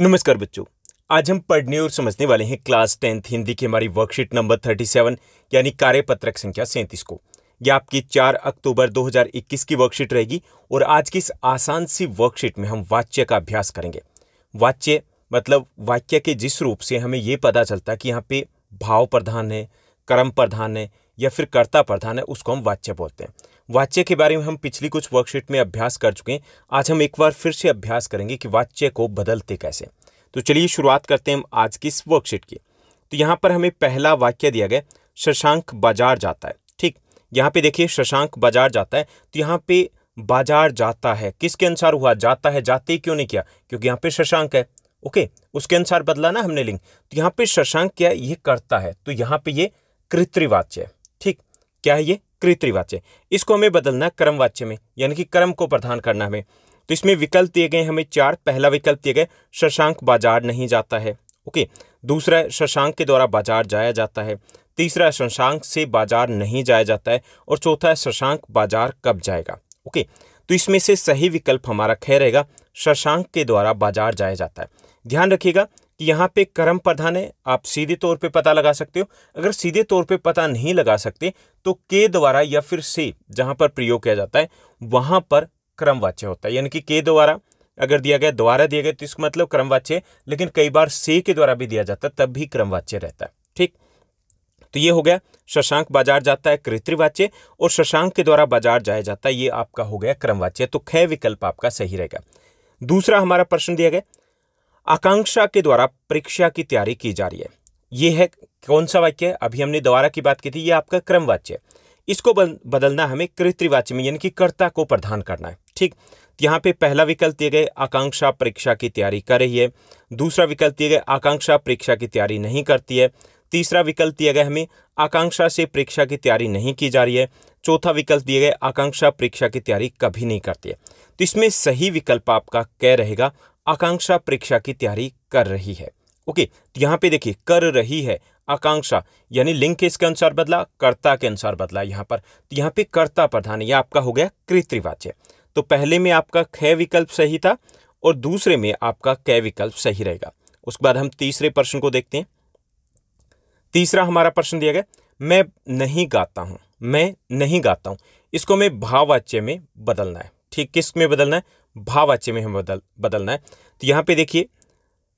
नमस्कार बच्चों आज हम पढ़ने और समझने वाले हैं क्लास टेंथ हिंदी की हमारी वर्कशीट नंबर थर्टी सेवन यानी कार्यपत्रक संख्या सैंतीस को यह आपकी चार अक्टूबर 2021 की वर्कशीट रहेगी और आज की इस आसान सी वर्कशीट में हम वाच्य का अभ्यास करेंगे वाच्य मतलब वाक्य के जिस रूप से हमें ये पता चलता है कि यहाँ पे भाव प्रधान है कर्म प्रधान है या फिर कर्ता प्रधान है उसको हम वाच्य बोलते हैं वाच्य के बारे में हम पिछली कुछ वर्कशीट में अभ्यास कर चुके हैं आज हम एक बार फिर से अभ्यास करेंगे कि वाच्य को बदलते कैसे तो चलिए शुरुआत करते हैं हम आज की इस वर्कशीट की तो यहाँ पर हमें पहला वाक्य दिया गया शशांक बाजार जाता है ठीक यहाँ पे देखिए शशांक बाजार जाता है तो यहाँ पे बाजार जाता है किसके अनुसार हुआ जाता है जाते क्यों नहीं किया क्योंकि यहाँ पे शशांक है ओके उसके अनुसार बदला ना हमने लिंग तो यहाँ पे शशांक क्या ये करता है तो यहाँ पे ये कृत्रिवाच्य है ठीक क्या है ये कृत्रिवाच्य इसको हमें बदलना है कर्मवाच्य में यानी कि कर्म को प्रधान करना हमें तो इसमें विकल्प दिए गए हमें चार पहला विकल्प दिए गए शशांक बाजार नहीं जाता है ओके दूसरा शशांक के द्वारा बाजार जाया जाता है तीसरा शशांक से बाजार नहीं जाया जाता है और चौथा है शशांक बाजार कब जाएगा ओके तो इसमें से सही विकल्प हमारा खे रहेगा शशांक के द्वारा बाजार जाया जाता है ध्यान रखिएगा कि यहाँ पे कर्म प्रधान है आप सीधे तौर पे पता लगा सकते हो अगर सीधे तौर पे पता नहीं लगा सकते तो के द्वारा या फिर से जहाँ पर प्रयोग किया जाता है वहाँ पर क्रमवाच्य होता है यानी कि के द्वारा अगर दिया गया द्वारा दिया गया तो इसका मतलब क्रमवाच्य लेकिन कई बार से के द्वारा भी दिया जाता है तब भी क्रमवाच्य रहता है ठीक तो ये हो गया शशांक बाजार जाता है कृत्रिवाच्य और शशांक के द्वारा बाजार जाया जाता है ये आपका हो गया क्रमवाच्य तो खय विकल्प आपका सही रहेगा दूसरा हमारा प्रश्न दिया गया आकांक्षा के द्वारा परीक्षा की तैयारी की जा रही है ये है कौन सा वाक्य अभी हमने दोबारा की बात की थी ये आपका क्रमवाच्य है इसको बदलना हमें कृत्रिवाच्य में यानी कि कर्ता को प्रधान करना है ठीक यहाँ पे पहला विकल्प दिए गए आकांक्षा परीक्षा की तैयारी कर रही है दूसरा विकल्प दिए गए आकांक्षा परीक्षा की तैयारी नहीं करती है तीसरा विकल्प दिया गया हमें आकांक्षा से परीक्षा की तैयारी नहीं की जा रही है चौथा विकल्प दिए गए आकांक्षा परीक्षा की तैयारी कभी नहीं करती है तो इसमें सही विकल्प आपका क्या रहेगा आकांक्षा परीक्षा की तैयारी कर रही है ओके तो यहाँ पे देखिए कर रही है आकांक्षा यानी लिंग इसके अनुसार बदला कर्ता के अनुसार बदला यहाँ पर तो यहाँ पे कर्ता प्रधान यह आपका हो गया कृत्रिवाच्य तो पहले में आपका ख विकल्प सही था और दूसरे में आपका क विकल्प सही रहेगा उसके बाद हम तीसरे प्रश्न को देखते हैं तीसरा हमारा प्रश्न दिया गया मैं नहीं गाता हूँ मैं नहीं गाता हूं इसको मैं भाववाच्य में बदलना है ठीक किस में बदलना है भाववाच्य में हमें बदल बदलना है तो यहाँ पे देखिए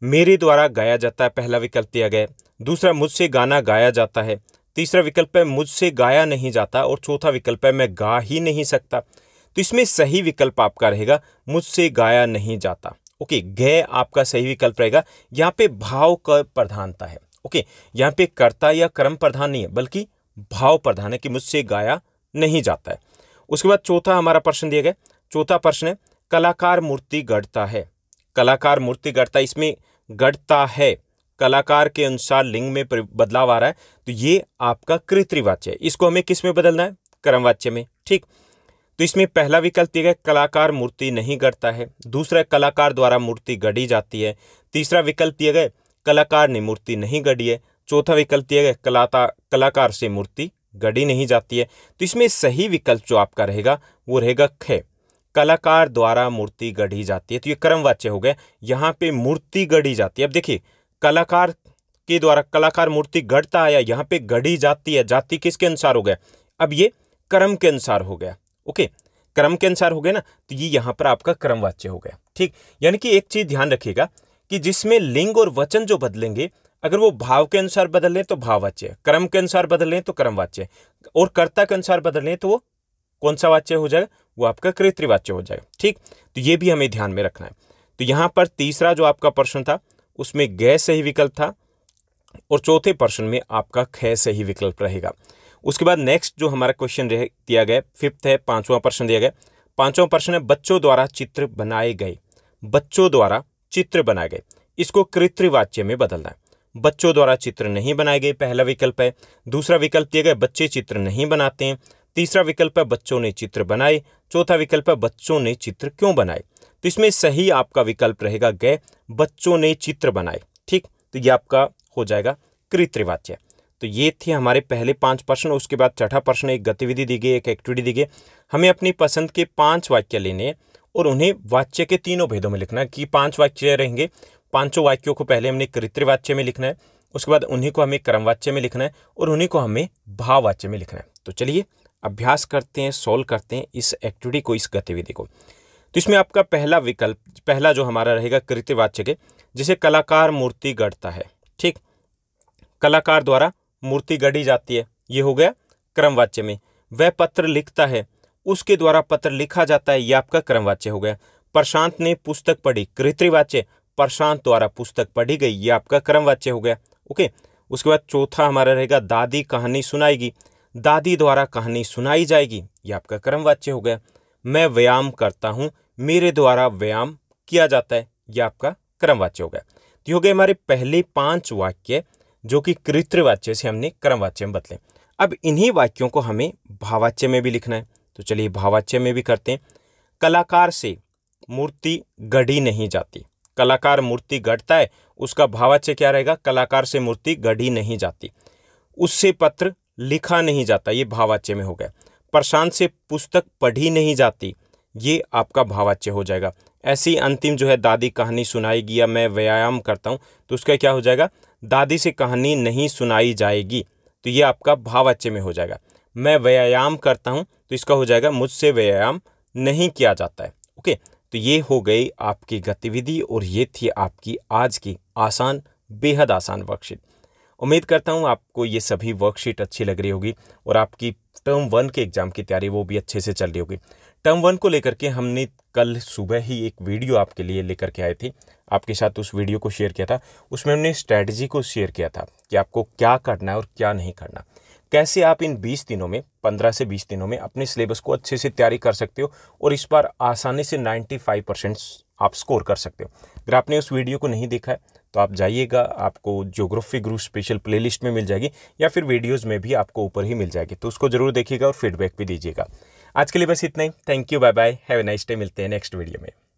मेरे द्वारा गाया जाता है पहला विकल्प दिया गया दूसरा मुझसे गाना गाया जाता है तीसरा विकल्प है मुझसे गाया नहीं जाता और चौथा विकल्प है मैं गा ही नहीं सकता तो इसमें सही विकल्प आपका रहेगा मुझसे गाया नहीं जाता ओके गय आपका सही विकल्प रहेगा यहाँ पे भाव का प्रधानता है ओके यहाँ पे कर्ता या कर्म प्रधान नहीं है बल्कि भाव प्रधान है कि मुझसे गाया नहीं जाता है उसके बाद चौथा हमारा प्रश्न दिया गया चौथा प्रश्न है कलाकार मूर्ति गढ़ता है कलाकार मूर्ति गढ़ता इसमें गढ़ता है कलाकार के अनुसार लिंग में बदलाव आ रहा है तो ये आपका कृत्रिवाच्य है इसको हमें किस में बदलना है कर्मवाच्य में ठीक तो इसमें पहला विकल्प दिया गया कलाकार मूर्ति नहीं गढ़ता है दूसरा कलाकार द्वारा मूर्ति गढ़ी जाती है तीसरा विकल्प दिया गया कलाकार ने मूर्ति नहीं गढ़ी है चौथा विकल्प दिया गया कलाता कलाकार से मूर्ति गढ़ी नहीं जाती है तो इसमें सही विकल्प जो आपका रहेगा वो रहेगा खै कलाकार द्वारा मूर्ति गढ़ी जाती है तो ये क्रमवाच्य हो गए यहाँ पे मूर्ति गढ़ी जाती है अब देखिए कलाकार के द्वारा कलाकार मूर्ति गढ़ता है या यहाँ पे गढ़ी जाती है जाति किसके अनुसार हो गया अब ये क्रम के अनुसार हो गया ओके क्रम के अनुसार हो गया ना तो ये यहाँ पर आपका क्रमवाच्य हो गया ठीक यानी कि एक चीज़ ध्यान रखिएगा कि जिसमें लिंग और वचन जो बदलेंगे अगर वो भाव के अनुसार बदल लें तो भाववाच्य क्रम के अनुसार बदल लें तो क्रमवाच्य और कर्ता के अनुसार बदल लें तो वो कौन सा वाच्य हो जाएगा वो आपका कृत्रिवाच्य हो जाएगा ठीक तो ये भी हमें ध्यान में रखना है तो यहाँ पर तीसरा जो आपका प्रश्न था उसमें गै सही विकल्प था और चौथे प्रश्न में आपका खै सही विकल्प रहेगा उसके बाद नेक्स्ट जो हमारा क्वेश्चन दिया गया फिफ्थ है पाँचवा प्रश्न दिया गया पाँचवा प्रश्न है बच्चों द्वारा चित्र बनाए गए बच्चों द्वारा चित्र बनाए गए इसको कृत्रिवाच्य में बदलना है बच्चों द्वारा चित्र नहीं बनाए गए पहला विकल्प है दूसरा विकल्प दिया गया बच्चे चित्र नहीं बनाते हैं तीसरा विकल्प है बच्चों ने चित्र बनाए चौथा विकल्प है बच्चों ने चित्र क्यों बनाए तो इसमें सही आपका विकल्प रहेगा गए बच्चों ने चित्र बनाए ठीक तो ये आपका हो जाएगा कृत्रिवाच्य तो ये थे हमारे पहले पांच प्रश्न उसके बाद छठा प्रश्न एक गतिविधि दी गई एक एक्टिविटी दी गई हमें अपनी पसंद के पांच वाक्य लेने और उन्हें वाच्य के तीनों भेदों में लिखना है कि पांच वाक्य रहेंगे पांचों वाक्यों को पहले हमने कृत्रिवाच्य में लिखना है उसके बाद उन्हीं को हमें कर्मवाच्य में लिखना है और उन्हीं को हमें भाववाच्य में लिखना है तो चलिए अभ्यास करते हैं सॉल्व करते हैं इस एक्टिविटी को इस गतिविधि को तो इसमें आपका पहला विकल्प पहला जो हमारा रहेगा कृतिवाच्य के जिसे कलाकार मूर्ति गढ़ता है ठीक कलाकार द्वारा मूर्ति गढ़ी जाती है ये हो गया क्रमवाच्य में वह पत्र लिखता है उसके द्वारा पत्र लिखा जाता है यह आपका क्रमवाच्य हो गया प्रशांत ने पुस्तक पढ़ी कृत्रिवाच्य प्रशांत द्वारा पुस्तक पढ़ी गई ये आपका क्रमवाच्य हो गया ओके उसके बाद चौथा हमारा रहेगा दादी कहानी सुनाएगी दादी द्वारा कहानी सुनाई जाएगी ये आपका क्रमवाच्य हो गया मैं व्यायाम करता हूँ मेरे द्वारा व्यायाम किया जाता है यह आपका क्रमवाच्य हो गया तो हो गए हमारे पहले पांच वाक्य जो कि कृतृवाच्य से हमने क्रमवाच्य में बदले अब इन्हीं वाक्यों को हमें भावाच्य में भी लिखना है तो चलिए भावाच्य में भी करते हैं कलाकार से मूर्ति गढ़ी नहीं जाती कलाकार मूर्ति गढ़ता है उसका भावाच्य क्या रहेगा कलाकार से मूर्ति गढ़ी नहीं जाती उससे पत्र लिखा नहीं जाता ये भावाच्य में हो गया प्रशांत से पुस्तक पढ़ी नहीं जाती ये आपका भावाच्य हो जाएगा ऐसी अंतिम जो है दादी कहानी सुनाएगी या मैं व्यायाम करता हूँ तो उसका क्या हो जाएगा दादी से कहानी नहीं सुनाई जाएगी तो ये आपका भावाच्य में हो जाएगा मैं व्यायाम करता हूँ तो इसका हो जाएगा मुझसे व्यायाम नहीं किया जाता है ओके तो ये हो गई आपकी गतिविधि और ये थी आपकी आज की आसान बेहद आसान वर्कशीट उम्मीद करता हूँ आपको ये सभी वर्कशीट अच्छी लग रही होगी और आपकी टर्म वन के एग्ज़ाम की तैयारी वो भी अच्छे से चल रही होगी टर्म वन को लेकर के हमने कल सुबह ही एक वीडियो आपके लिए लेकर के आए थे आपके साथ उस वीडियो को शेयर किया था उसमें हमने स्ट्रैटेजी को शेयर किया था कि आपको क्या करना है और क्या नहीं करना कैसे आप इन 20 दिनों में 15 से 20 दिनों में अपने सिलेबस को अच्छे से तैयारी कर सकते हो और इस बार आसानी से 95 परसेंट आप स्कोर कर सकते हो अगर आपने उस वीडियो को नहीं देखा है तो आप जाइएगा आपको ज्योग्राफी ग्रुप स्पेशल प्लेलिस्ट में मिल जाएगी या फिर वीडियोज़ में भी आपको ऊपर ही मिल जाएगी तो उसको जरूर देखिएगा और फीडबैक भी दीजिएगा आज के लिए बस इतना ही thank you bye bye have a nice day मिलते हैं नेक्स्ट वीडियो में